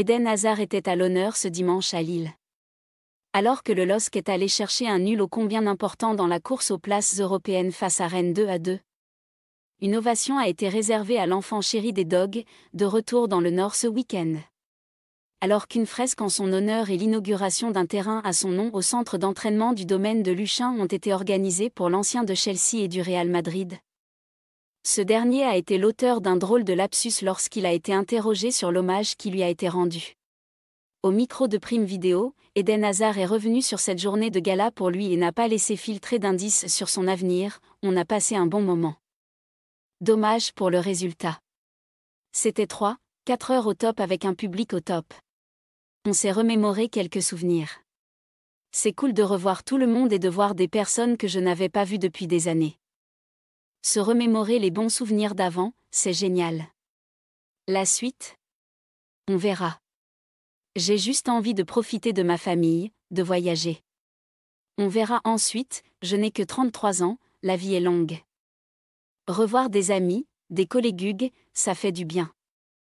Eden Hazard était à l'honneur ce dimanche à Lille. Alors que le LOSC est allé chercher un nul au combien important dans la course aux places européennes face à Rennes 2 à 2. Une ovation a été réservée à l'enfant chéri des Dogs, de retour dans le Nord ce week-end. Alors qu'une fresque en son honneur et l'inauguration d'un terrain à son nom au centre d'entraînement du domaine de Luchin ont été organisées pour l'ancien de Chelsea et du Real Madrid. Ce dernier a été l'auteur d'un drôle de lapsus lorsqu'il a été interrogé sur l'hommage qui lui a été rendu. Au micro de Prime Vidéo, Eden Hazard est revenu sur cette journée de gala pour lui et n'a pas laissé filtrer d'indices sur son avenir, on a passé un bon moment. Dommage pour le résultat. C'était 3, 4 heures au top avec un public au top. On s'est remémoré quelques souvenirs. C'est cool de revoir tout le monde et de voir des personnes que je n'avais pas vues depuis des années se remémorer les bons souvenirs d'avant, c'est génial. La suite On verra. J'ai juste envie de profiter de ma famille, de voyager. On verra ensuite, je n'ai que 33 ans, la vie est longue. Revoir des amis, des collègues, ça fait du bien.